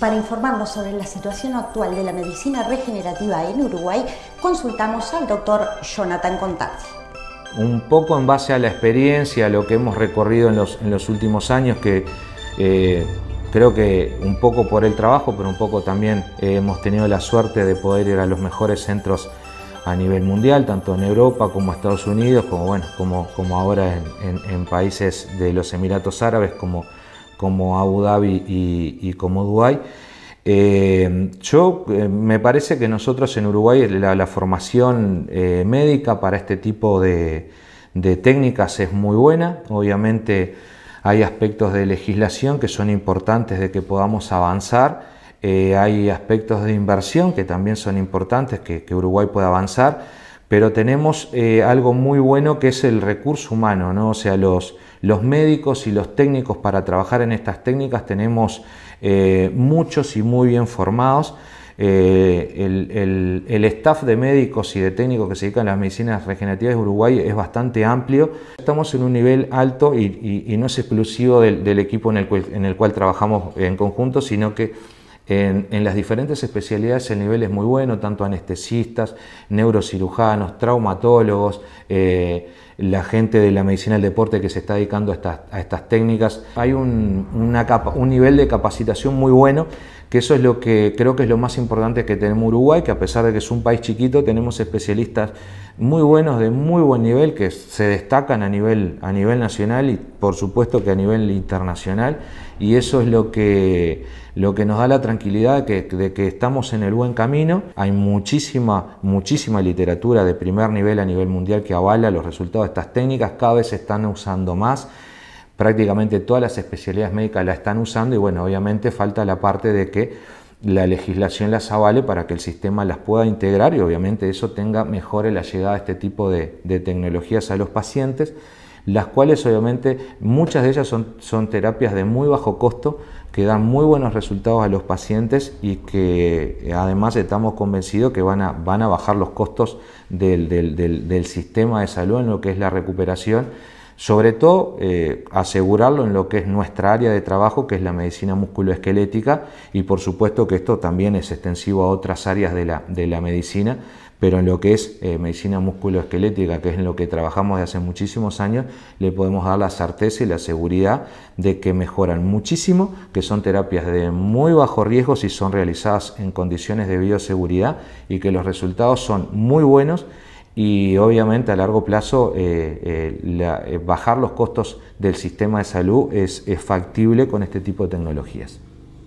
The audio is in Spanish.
Para informarnos sobre la situación actual de la medicina regenerativa en Uruguay, consultamos al doctor Jonathan Contazzi. Un poco en base a la experiencia, a lo que hemos recorrido en los, últimos años, que eh, creo que un poco por el trabajo, pero un poco también eh, hemos tenido la suerte de poder ir a los mejores centros a nivel mundial, tanto en Europa como Estados Unidos, como, bueno, como, como ahora en, países de los Emiratos Árabes, como como Abu Dhabi y, como Dubái. Eh, yo eh, me parece que nosotros en Uruguay la, formación eh, médica para este tipo de, técnicas es muy buena. Obviamente hay aspectos de legislación que son importantes de que podamos avanzar. hay aspectos de inversión que también son importantes que, que Uruguay pueda avanzar pero tenemos eh, algo muy bueno que es el recurso humano, ¿no? O sea, los, los médicos y los técnicos para trabajar en estas técnicas tenemos eh, muchos y muy bien formados. Eh, el, staff de médicos y de técnicos que se dedican a las medicinas regenerativas de Uruguay es bastante amplio. Estamos en un nivel alto y, no es exclusivo del, equipo en el, cual, en el cual trabajamos en conjunto, sino que en, las diferentes especialidades el nivel es muy bueno, tanto anestesistas, neurocirujanos, traumatólogos. Eh, la gente de la medicina del deporte que se está dedicando a estas, técnicas. Hay un, una capa, un nivel de capacitación muy bueno, que eso es lo que creo que es lo más importante que tenemos Uruguay, que a pesar de que es un país chiquito, tenemos especialistas muy buenos, de muy buen nivel, que se destacan a nivel, a nivel nacional y por supuesto que a nivel internacional. Y eso es lo que, lo que nos da la tranquilidad de que, estamos en el buen camino. Hay muchísima, muchísima literatura de primer nivel a nivel mundial que avala los resultados estas técnicas, cada vez se están usando más. Prácticamente todas las especialidades médicas la están usando y bueno, obviamente falta la parte de que la legislación las avale para que el sistema las pueda integrar y obviamente eso tenga mejores la llegada de este tipo de tecnologías a los pacientes las cuales obviamente muchas de ellas son, terapias de muy bajo costo que dan muy buenos resultados a los pacientes y que eh, además estamos convencidos que van a, van a bajar los costos del, del, del sistema de salud en lo que es la recuperación sobre todo, eh, asegurarlo en lo que es nuestra área de trabajo, que es la medicina musculoesquelética, y por supuesto que esto también es extensivo a otras áreas de la, medicina, pero en lo que es eh, medicina musculoesquelética, que es en lo que trabajamos de hace muchísimos años, le podemos dar la certeza y la seguridad de que mejoran muchísimo, que son terapias de muy bajo riesgo si son realizadas en condiciones de bioseguridad y que los resultados son muy buenos y obviamente a largo plazo eh, eh, eh, bajar los costos del sistema de salud es factible con este tipo de tecnologías.